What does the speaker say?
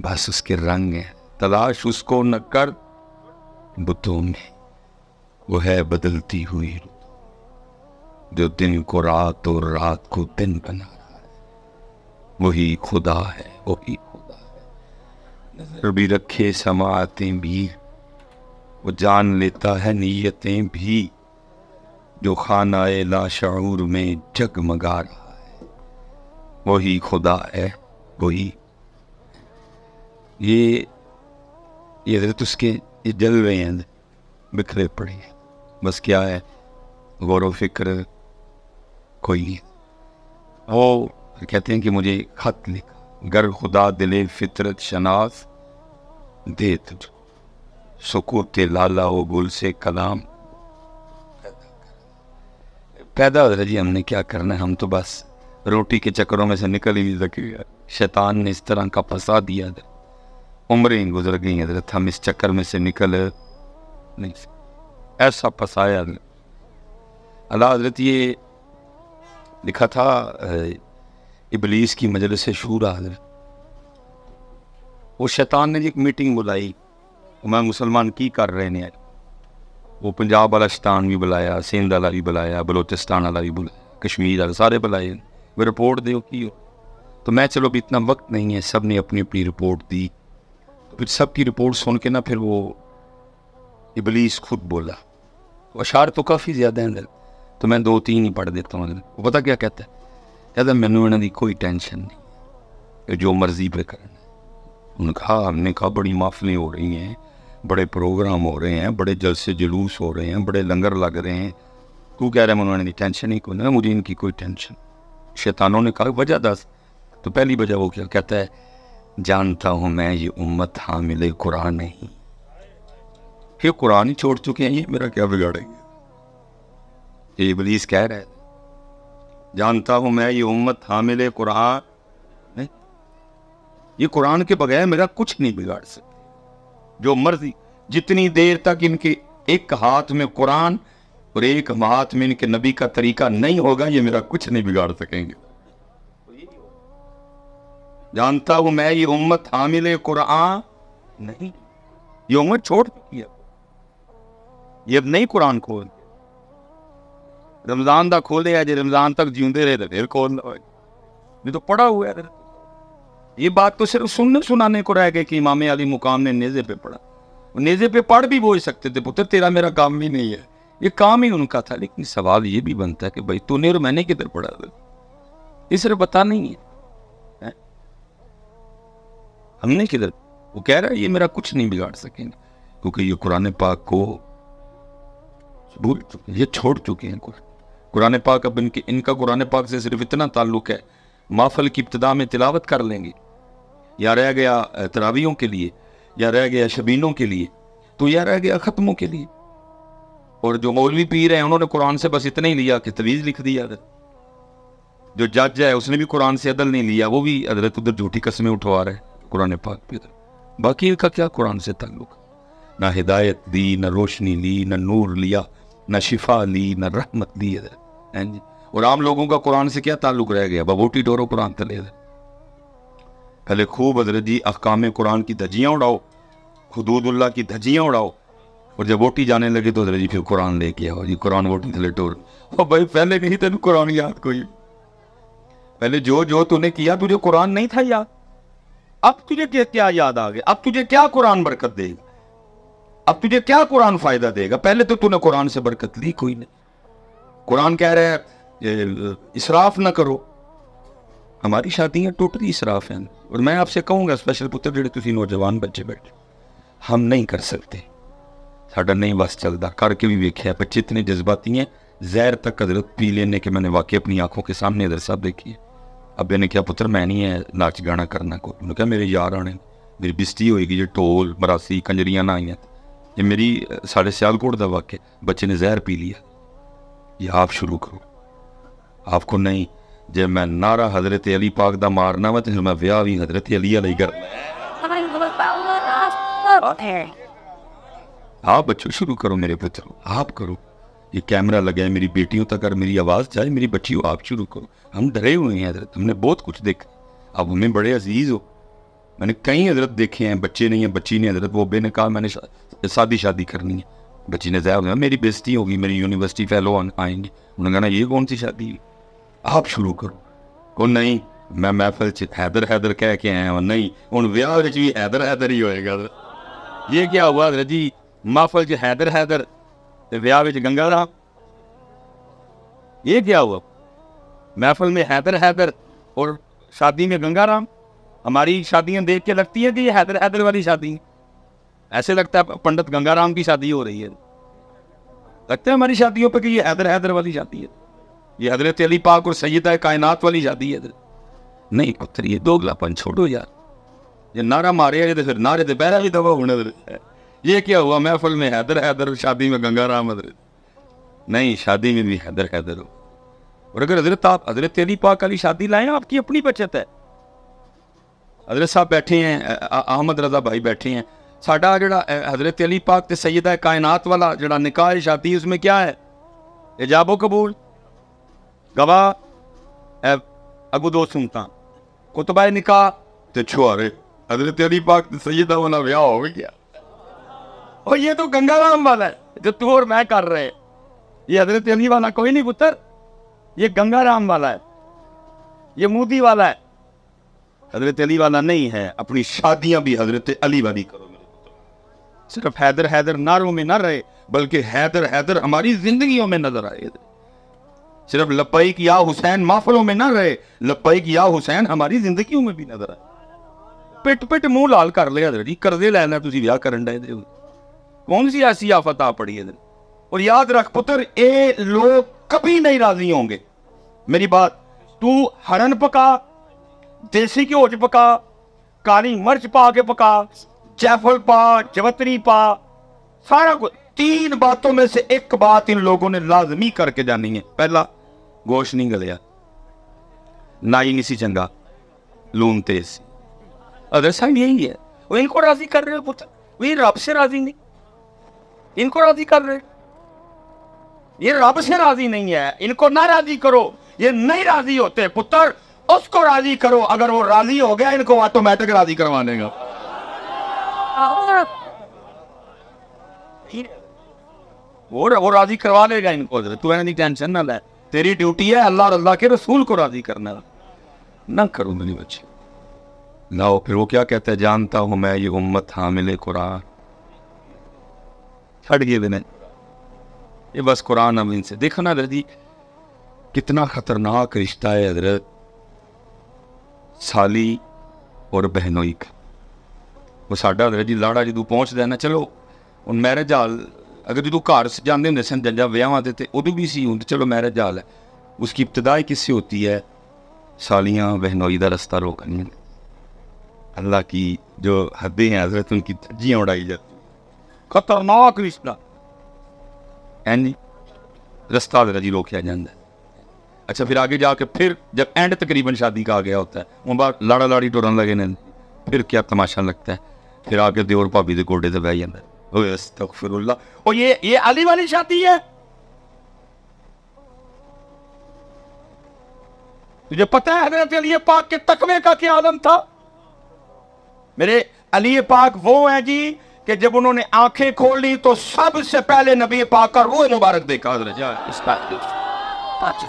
बस उसके रंग है तलाश उसको न कर बुतों में वो है बदलती हुई जो दिन को रात और रात को दिन बना रहा है वही खुदा है वही खुदा है नजर भी रखे समातें भी वो जान लेता है नीयतें भी जो खाना लाशूर में जगमगा रहा है वही खुदा है वही ये ये हजरत उसके ये जल रहे हैं बिखरे पड़े हैं बस क्या है गौर फिक्र कोई नहीं वो कहते हैं कि मुझे खत लिखा गर खुदा दिले फितरत शनास दे तुझ सुकूत लाला व गुल से कलाम पैदा हो रहा जी हमने क्या करना है हम तो बस रोटी के चक्करों में से निकल ही नहीं सके शैतान ने इस तरह का फंसा दिया था उम्रें ही गुजर गई हजरत हम इस चक्कर में से निकल नहीं ऐसा फंसाया अल्लाह हजरत ये लिखा था इबलीस की से शूरा हजरत वो शैतान ने एक मीटिंग बुलाई मैं मुसलमान की कर रहे ने वो पंजाब वाला शैतान भी बुलाया सिंध वाला भी बुलाया बलोचिस्तान वाला भी बुलाया कश्मीर वाले सारे बुलाए वे रिपोर्ट दो की हो तो मैं चलो भी इतना वक्त नहीं है सब ने अपनी अपनी रिपोर्ट दी फिर सबकी रिपोर्ट सुन के ना फिर वो इबलीस खुद बोला अशार तो काफ़ी ज़्यादा हैं दिल तो मैं दो तीन ही पढ़ देता हूँ वो पता क्या कहता है कहता मैंने इन्हों की कोई टेंशन नहीं जो मर्जी पे करना उन्होंने कहा हमने कहा बड़ी माफलें हो रही हैं बड़े प्रोग्राम हो रहे हैं बड़े जलसे जुलूस हो रहे हैं बड़े लंगर लग रहे हैं तू कह रहा है उन्होंने टेंशन ही कोई ना मुझे इनकी कोई टेंशन शैतानों ने कहा वजह दस तो पहली वजह वो क्या कहता है जानता हूँ मैं ये उम्मत हामिल कुरान नहीं ये कुरान ही छोड़ चुके हैं ये मेरा क्या बिगाड़ेंगे ये इबलीस कह रहे जानता हूँ मैं ये उम्मत हामिल कुरान नहीं ये कुरान के बगैर मेरा कुछ नहीं बिगाड़ सकते जो मर्जी जितनी देर तक इनके एक हाथ में कुरान और एक हाथ में इनके नबी का तरीका नहीं होगा ये मेरा कुछ नहीं बिगाड़ सकेंगे जानता हूं मैं ये उम्मत हामिल कुरान नहीं ये उम्मत छोड़ चुकी है ये अब नहीं कुरान खोल रमजान का खोलिया जे रमजान तक जीते रहे तो फिर खोल नहीं तो पड़ा हुआ है ये बात तो सिर्फ सुनने सुनाने को रह गए कि इमामे अली मुकाम ने नेजे पे पढ़ा नेजे पे पढ़ भी बोल सकते थे पुत्र तेरा मेरा काम भी नहीं है ये काम ही उनका था लेकिन सवाल ये भी बनता है कि भाई तूने और मैंने किधर पढ़ा था ये सिर्फ पता नहीं है हमने किधर वो कह रहा है ये मेरा कुछ नहीं बिगाड़ सकेंगे क्योंकि ये कुरान पाक को भूल चुके ये छोड़ चुके हैं कुछ कुरान पाक अब इनके इनका कुरान पाक से सिर्फ इतना ताल्लुक है माफल की इब्तदा में तिलावत कर लेंगे या रह गया तरावियों के लिए या रह गया शबीनों के लिए तो या रह गया ख़त्मों के लिए और जो मौलवी पीर हैं उन्होंने कुरान से बस इतना ही लिया कि तवीज़ लिख दिया अदर जो जज है उसने भी कुरान से अदल नहीं लिया वो भी अदरत उधर झूठी कस्में उठवा रहे हैं कुरान पाक भी था बाकी का क्या कुरान से ताल्लुक ना हिदायत दी ना रोशनी ली ना नूर लिया ना शिफा ली ना रहमत ली है और आम लोगों का कुरान से क्या ताल्लुक रह गया बबोटी डोरो कुरान तले पहले खूब हजरत जी अहकाम कुरान की धजियाँ उड़ाओ हदूदुल्ला की धजियाँ उड़ाओ और जब वोटी जाने लगे तो हजरत जी फिर कुरान लेके आओ जी कुरान वोटी थले टोर और भाई पहले नहीं तेन कुरान याद कोई पहले जो जो तूने किया तुझे कुरान नहीं था याद अब तुझे क्या क्या याद आ गया अब तुझे क्या कुरान बरकत देगा अब तुझे क्या कुरान फायदा देगा पहले तो तूने कुरान से बरकत ली कोई नहीं कुरान कह रहा है इसराफ ना करो हमारी शादियाँ टोटली इसराफ हैं और मैं आपसे कहूँगा स्पेशल पुत्र जो ਤੁਸੀਂ ਨੌਜਵਾਨ ਬੱਚੇ ਬੈਠੇ ਹਮ ਨਹੀਂ ਕਰ ਸਕਦੇ ਸਾਡਾ ਨਹੀਂ ਬਸ ਚੱਲਦਾ ਕਰਕੇ ਵੀ ਵੇਖਿਆ ਬੱਚੇ ਇਤਨੇ ਜਜ਼ਬਾਤੀ हैं जहर तक हजरत पी लेने के मैंने वाकई अपनी आंखों के सामने इधर साहब देखी है अब्बे ने कहा पुत्र मैं नहीं है नाच गाना करना को उन्होंने कहा मेरे यार आने मेरी बिस्ती होएगी जो ढोल मरासी कंजरियाँ ना आईया ये मेरी साढ़े सियालकोट का वाक्य बच्चे ने जहर पी लिया ये आप शुरू करो आपको नहीं जे मैं नारा हजरत अली पाक का मारना वा तो फिर मैं ब्याह भी हजरत अली वाली करना आप बच्चों शुरू करो मेरे पुत्र आप करो ये कैमरा लगे है मेरी बेटियों तक अगर मेरी आवाज़ जाए मेरी बच्ची हो आप शुरू करो हम डरे हुए हैं हजरत हमने बहुत कुछ देखा आप हमें बड़े अजीज़ हो मैंने कई हजरत देखे हैं बच्चे नहीं हैं बच्ची नहीं हजरत वो ने कहा मैंने शादी शादी करनी है बच्ची ने ज़ाया होगा मेरी बेस्ती होगी मेरी यूनिवर्सिटी फैलो आएंगे उन्होंने कहना ये कौन सी शादी आप शुरू करो कौन नहीं मैं महफल च हैदर हैदर कह के आया हूँ नहीं हूँ ब्याह भी हैदर हैदर ही होएगा ये क्या हुआ हजरत जी महफल च हैदर हैदर ਤੇ ਵਿਆਹ ਵਿੱਚ ਗੰਗਾ ਰਾਮ ਇਹ क्या हुआ महफल में हैदर हैदर और शादी में गंगा राम हमारी शादियां देख के लगती हैं कि ये हैदर हैदर वाली शादी ऐसे लगता है पंडित गंगा राम की शादी हो रही है लगता है हमारी शादियों पर कि ये हैदर हैदर वाली शादी है ये हजरत अली पाक और सैदा कायनात वाली शादी है नहीं पुत्र ये दोगलापन छोड़ो यार ये नारा मारे तो फिर नारे तो पहला भी दवा होने ये क्या हुआ महफल में हैदर हैदर शादी में गंगा राम हजरत नहीं शादी में भी हैदर हैदर हो और अगर हजरत आप हजरत अली पाक वाली शादी लाए आपकी अपनी बचत है हजरत साहब बैठे हैं अहमद रजा भाई बैठे हैं साढ़ा जरा हजरत अली पाक तो सैयद है कायनात वाला जरा निकाह है शादी उसमें क्या है एजाबो कबूल गवाह अगू दो सुनता कुतबा निकाह तो छुआ रे हजरत अली पाक सैयदा वाला विह हो गया और ये तो गंगाराम वाला है जो तू और मैं कर रहे ये हजरत अली वाला कोई नहीं पुत्र ये गंगाराम वाला है ये मोदी वाला है हजरत अली वाला नहीं है अपनी शादियां भी हजरत अली वाली करो सिर्फ हैदर हैदर नारों में ना रहे बल्कि हैदर हैदर हमारी जिंदगियों में नजर आए सिर्फ लपैक या हुसैन माफलों में ना रहे लपैक या हुसैन हमारी जिंदगियों में भी नजर आए पिट पिट मुंह लाल कर लिया हजरत जी कर्जे लैना तुम करन डे कौन सी ऐसी आफत आ पड़ी है और याद रख पुत्र ये लोग कभी नहीं राजी होंगे मेरी बात तू हरन पका देसी घ्यो च पका काली मिर्च पा के पका जैफल पा जवतरी पा सारा कुछ तीन बातों में से एक बात इन लोगों ने लाजमी करके जानी है पहला गोश नहीं गलिया नाई नहीं सी चंगा लून तेज अदरसा यही है वो इनको राजी कर रहे हो पुत्र वही रब से राजी नहीं इनको राजी कर रहे ये रब से राजी नहीं है इनको ना राजी करो ये नहीं राजी होते पुत्र उसको राजी करो अगर वो राजी हो गया इनको ऑटोमेटिक राजी करवा देगा वो वो राजी करवा देगा इनको तू टेंशन ना ले तेरी ड्यूटी है अल्लाह और अल्लाह के रसूल को राजी करना ना करो मेरी बच्ची ना फिर वो क्या कहते हैं जानता हूं मैं ये उम्मत हामिले कुरान छड़ गए ने ये बस कुरान अमीन से देखो ना हजरत जी कितना ख़तरनाक रिश्ता है हजरत साली और बहनोई का वो साडा हजरत जी लाड़ा जो पहुँचता है ना चलो हूँ ਮੈਰਿਜ हाल अगर जो घर जाते होंगे ਸਨ ਜੰਜਾ ਵਿਆਹਾਂ ਤੇ ਤੇ ਉਦੋਂ ਵੀ ਸੀ ਹੁਣ ਚਲੋ ਮੈਰਿਜ ਹਾਲ ਹੈ ਉਸ ਕੀ ਇਬਤਦਾਈ ਕਿਸसे ਹੋਤੀ सालियाँ बहनोई का रास्ता रोकनी अल्लाह की जो हदें हैं हजरत उनकी धज्जियाँ उड़ाई जाती ਖਤਰਨਾਕ ਰਿਸ਼ਤਾ ਐਨੀ रिश्ता मेरा जी रोकया जाता है अच्छा फिर आगे जाके फिर जब एंड तकरीबन शादी का आ गया होता है वहाँ बाद लाड़ा लाड़ी टुरन लगे ने फिर क्या तमाशा लगता है फिर आके देवर भाभी के गोडे से बह जाता है फिर और ये ये आली वाली शादी है तुझे पता है हजरत अली पाक के तकवे का क्या आलम था मेरे अली पाक वो है जी कि जब उन्होंने आंखें खोल ली तो सबसे पहले नबी पाकर वो रोए मुबारक देखा हजरत